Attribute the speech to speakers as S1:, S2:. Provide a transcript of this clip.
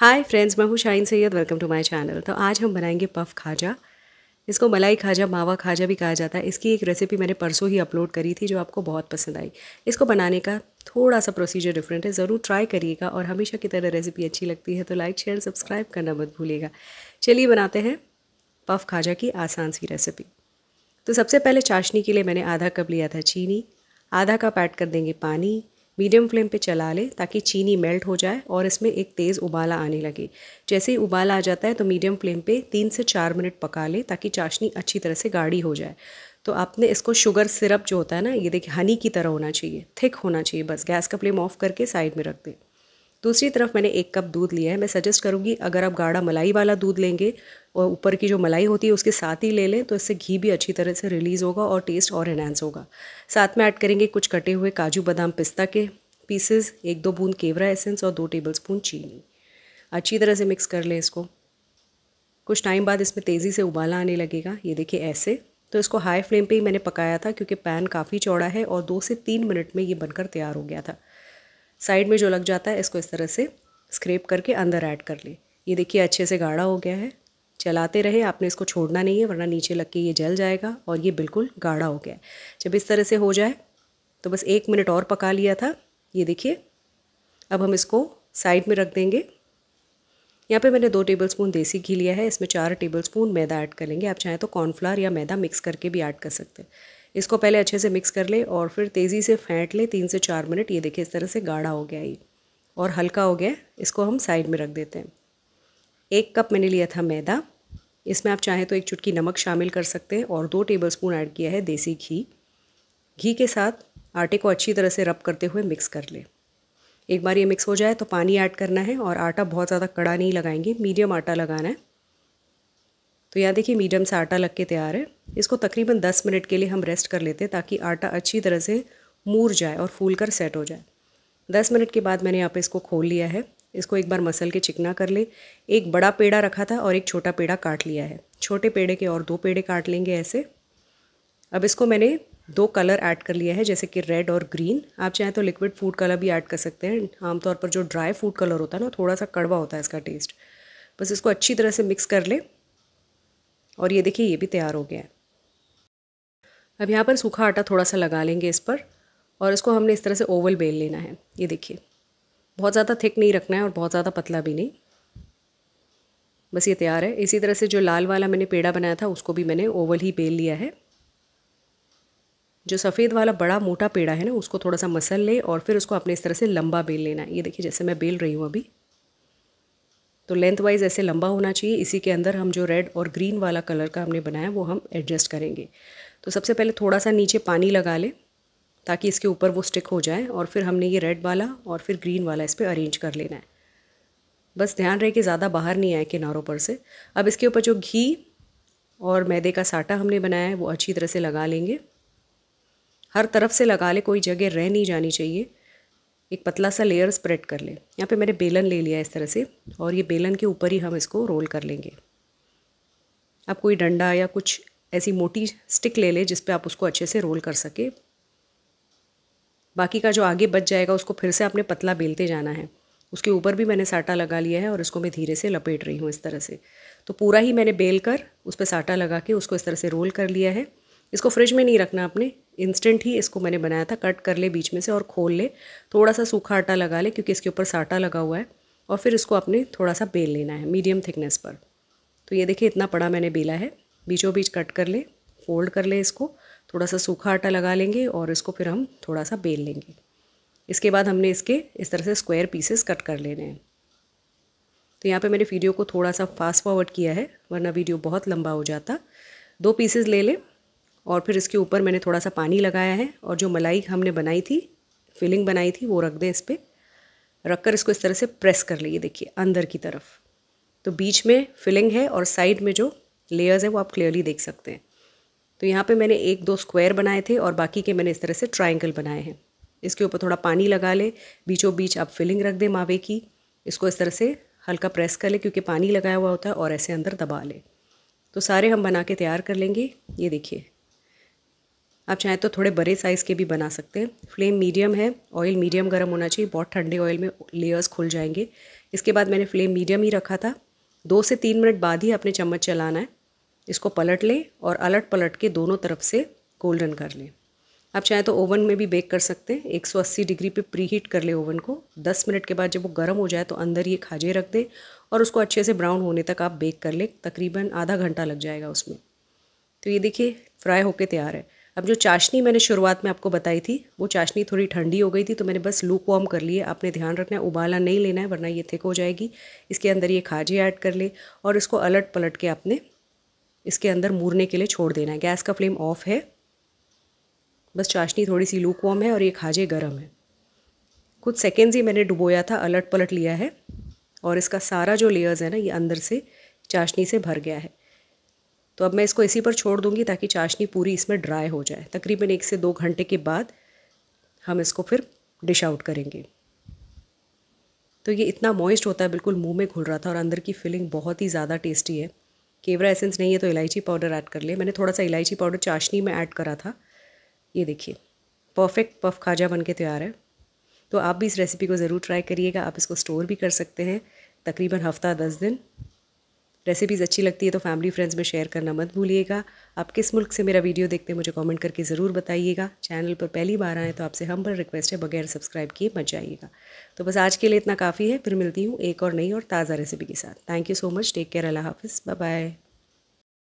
S1: हाय friends मैं हूँ Shine Syed welcome to my channel तो आज हम बनाएंगे पफ खाजा इसको मलाई खाजा मावा खाजा भी कहा जाता है इसकी एक रेसिपी मैंने परसों ही अपलोड करी थी जो आपको बहुत पसंद आई इसको बनाने का थोड़ा सा प्रोसीजर डिफरेंट है ज़रूर ट्राई करिएगा और हमेशा की तरह रेसिपी अच्छी लगती है तो लाइक शेयर सब्सक्राइब करना मत भूलिएगा चलिए बनाते हैं पफ खाजा की आसान सी रेसिपी तो सबसे पहले चाशनी के लिए मैंने आधा कप लिया था चीनी आधा कप ऐड कर देंगे पानी मीडियम फ्लेम पे चला लें ताकि चीनी मेल्ट हो जाए और इसमें एक तेज़ उबाला आने लगे जैसे ही उबाला आ जाता है तो मीडियम फ्लेम पे तीन से चार मिनट पका लें ताकि चाशनी अच्छी तरह से गाढ़ी हो जाए तो आपने इसको शुगर सिरप जो होता है ना ये देखिए हनी की तरह होना चाहिए थिक होना चाहिए बस गैस का फ्लेम ऑफ करके साइड में रख दें दूसरी तरफ मैंने एक कप दूध लिया है मैं सजेस्ट करूँगी अगर आप गाढ़ा मलाई वाला दूध लेंगे और ऊपर की जो मलाई होती है उसके साथ ही ले लें तो इससे घी भी अच्छी तरह से रिलीज़ होगा और टेस्ट और इन्हेंस होगा साथ में ऐड करेंगे कुछ कटे हुए काजू बादाम पिस्ता के पीसेस एक दो बूंद केवरा एसेंस और दो टेबलस्पून चीनी अच्छी तरह से मिक्स कर लें इसको कुछ टाइम बाद इसमें तेज़ी से उबाला आने लगेगा ये देखिए ऐसे तो इसको हाई फ्लेम पे ही मैंने पकाया था क्योंकि पैन काफ़ी चौड़ा है और दो से तीन मिनट में ये बनकर तैयार हो गया था साइड में जो लग जाता है इसको इस तरह से स्क्रेप करके अंदर ऐड कर लें ये देखिए अच्छे से गाढ़ा हो गया है चलाते रहे आपने इसको छोड़ना नहीं है वरना नीचे लग के ये जल जाएगा और ये बिल्कुल गाढ़ा हो गया है जब इस तरह से हो जाए तो बस एक मिनट और पका लिया था ये देखिए अब हम इसको साइड में रख देंगे यहाँ पे मैंने दो टेबलस्पून देसी घी लिया है इसमें चार टेबलस्पून मैदा ऐड करेंगे आप चाहें तो कॉर्नफ्लावर या मैदा मिक्स करके भी ऐड कर सकते हैं इसको पहले अच्छे से मिक्स कर ले और फिर तेज़ी से फेंट ले तीन से चार मिनट ये देखिए इस तरह से गाढ़ा हो गया ये और हल्का हो गया इसको हम साइड में रख देते हैं एक कप मैंने लिया था मैदा इसमें आप चाहें तो एक चुटकी नमक शामिल कर सकते हैं और दो टेबल स्पून ऐड किया है देसी घी घी के साथ आटे को अच्छी तरह से रब करते हुए मिक्स कर लें एक बार ये मिक्स हो जाए तो पानी ऐड करना है और आटा बहुत ज़्यादा कड़ा नहीं लगाएंगे मीडियम आटा लगाना है तो यहाँ देखिए मीडियम सा आटा लग के तैयार है इसको तकरीबन 10 मिनट के लिए हम रेस्ट कर लेते हैं ताकि आटा अच्छी तरह से मूर जाए और फूल कर सेट हो जाए 10 मिनट के बाद मैंने यहाँ पे इसको खोल लिया है इसको एक बार मसल के चिकना कर ले एक बड़ा पेड़ा रखा था और एक छोटा पेड़ा काट लिया है छोटे पेड़े के और दो पेड़े काट लेंगे ऐसे अब इसको मैंने दो कलर ऐड कर लिया है जैसे कि रेड और ग्रीन आप चाहें तो लिक्विड फूड कलर भी ऐड कर सकते हैं आमतौर पर जो ड्राई फूड कलर होता है ना थोड़ा सा कड़वा होता है इसका टेस्ट बस इसको अच्छी तरह से मिक्स कर ले और ये देखिए ये भी तैयार हो गया है अब यहाँ पर सूखा आटा थोड़ा सा लगा लेंगे इस पर और इसको हमने इस तरह से ओवल बेल लेना है ये देखिए बहुत ज़्यादा थिक नहीं रखना है और बहुत ज़्यादा पतला भी नहीं बस ये तैयार है इसी तरह से जो लाल वाला मैंने पेड़ा बनाया था उसको भी मैंने ओवल ही बेल लिया है जो सफ़ेद वाला बड़ा मोटा पेड़ा है ना उसको थोड़ा सा मसल ले और फिर उसको अपने इस तरह से लंबा बेल लेना है ये देखिए जैसे मैं बेल रही हूँ अभी तो लेंथ वाइज ऐसे लंबा होना चाहिए इसी के अंदर हम जो रेड और ग्रीन वाला कलर का हमने बनाया वो हम एडजस्ट करेंगे तो सबसे पहले थोड़ा सा नीचे पानी लगा ले ताकि इसके ऊपर वो स्टिक हो जाए और फिर हमने ये रेड वाला और फिर ग्रीन वाला इस पर अरेंज कर लेना है बस ध्यान रहे कि ज़्यादा बाहर नहीं आए किनारों पर से अब इसके ऊपर जो घी और मैदे का साटा हमने बनाया है वो अच्छी तरह से लगा लेंगे हर तरफ से लगा ले कोई जगह रह नहीं जानी चाहिए एक पतला सा लेयर स्प्रेड कर ले यहाँ पे मैंने बेलन ले लिया इस तरह से और ये बेलन के ऊपर ही हम इसको रोल कर लेंगे अब कोई डंडा या कुछ ऐसी मोटी स्टिक ले लें जिस पे आप उसको अच्छे से रोल कर सके बाकी का जो आगे बच जाएगा उसको फिर से आपने पतला बेलते जाना है उसके ऊपर भी मैंने साटा लगा लिया है और इसको मैं धीरे से लपेट रही हूँ इस तरह से तो पूरा ही मैंने बेल कर उस पर साटा लगा के उसको इस तरह से रोल कर लिया है इसको फ्रिज में नहीं रखना आपने इंस्टेंट ही इसको मैंने बनाया था कट कर ले बीच में से और खोल ले थोड़ा सा सूखा आटा लगा ले क्योंकि इसके ऊपर साटा लगा हुआ है और फिर इसको आपने थोड़ा सा बेल लेना है मीडियम थिकनेस पर तो ये देखिए इतना पड़ा मैंने बेला है बीचों बीच कट कर ले फोल्ड कर ले इसको थोड़ा सा सूखा आटा लगा लेंगे और इसको फिर हम थोड़ा सा बेल लेंगे इसके बाद हमने इसके इस तरह से स्क्वायर पीसेस कट कर लेने हैं तो यहाँ पे मैंने वीडियो को थोड़ा सा फास्ट फॉरवर्ड किया है वरना वीडियो बहुत लंबा हो जाता दो पीसेस ले लें और फिर इसके ऊपर मैंने थोड़ा सा पानी लगाया है और जो मलाई हमने बनाई थी फिलिंग बनाई थी वो रख दें इस पर रख कर इसको इस तरह से प्रेस कर लिए देखिए अंदर की तरफ तो बीच में फिलिंग है और साइड में जो लेयर्स है वो आप क्लियरली देख सकते हैं तो यहाँ पे मैंने एक दो स्क्वायर बनाए थे और बाकी के मैंने इस तरह से ट्राइंगल बनाए हैं इसके ऊपर थोड़ा पानी लगा ले बीचों बीच आप फिलिंग रख दें मावे की इसको इस तरह से हल्का प्रेस कर ले क्योंकि पानी लगाया हुआ होता है और ऐसे अंदर दबा ले तो सारे हम बना के तैयार कर लेंगे ये देखिए आप चाहें तो थोड़े बड़े साइज़ के भी बना सकते हैं फ्लेम मीडियम है ऑयल मीडियम गर्म होना चाहिए बहुत ठंडे ऑयल में लेयर्स खुल जाएंगे इसके बाद मैंने फ्लेम मीडियम ही रखा था दो से तीन मिनट बाद ही अपने चम्मच चलाना है इसको पलट लें और अलट पलट के दोनों तरफ से गोल्डन कर लें आप चाहें तो ओवन में भी बेक कर सकते हैं 180 डिग्री पे प्री हीट कर लें ओवन को 10 मिनट के बाद जब वो गर्म हो जाए तो अंदर ये खाजे रख दें और उसको अच्छे से ब्राउन होने तक आप बेक कर लें तकरीबन आधा घंटा लग जाएगा उसमें तो ये देखिए फ्राई होके तैयार है अब जो चाशनी मैंने शुरुआत में आपको बताई थी वो चाशनी थोड़ी ठंडी हो गई थी तो मैंने बस लूक वॉर्म कर लिए आपने ध्यान रखना है उबाला नहीं लेना है वरना ये थिक हो जाएगी इसके अंदर ये खाजे ऐड कर ले और इसको अलट पलट के आपने इसके अंदर मूरने के लिए छोड़ देना है गैस का फ्लेम ऑफ है बस चाशनी थोड़ी सी लूक वॉम है और ये खाजे गर्म है कुछ सेकेंड्स ही मैंने डुबोया था अलट पलट लिया है और इसका सारा जो लेयर्स है ना ये अंदर से चाशनी से भर गया है तो अब मैं इसको इसी पर छोड़ दूंगी ताकि चाशनी पूरी इसमें ड्राई हो जाए तकरीबन एक से दो घंटे के बाद हम इसको फिर डिश आउट करेंगे तो ये इतना मॉइस्ट होता है बिल्कुल मुंह में घुल रहा था और अंदर की फीलिंग बहुत ही ज़्यादा टेस्टी है केवरा एसेंस नहीं है तो इलायची पाउडर ऐड कर ले मैंने थोड़ा सा इलायची पाउडर चाशनी में ऐड करा था ये देखिए परफेक्ट पफ खाजा बन के तैयार है तो आप भी इस रेसिपी को ज़रूर ट्राई करिएगा आप इसको स्टोर भी कर सकते हैं तकरीबन हफ़्ता दस दिन रेसिपीज़ अच्छी लगती है तो फैमिली फ्रेंड्स में शेयर करना मत भूलिएगा आप किस मुल्क से मेरा वीडियो देखते हैं मुझे कमेंट करके ज़रूर बताइएगा चैनल पर पहली बार आएँ तो आपसे हम पर रिक्वेस्ट है बगैर सब्सक्राइब किए मत जाइएगा तो बस आज के लिए इतना काफ़ी है फिर मिलती हूँ एक और नई और ताज़ा रेसिपी के साथ thank you so much take care अल्लाह हाफ़ बाय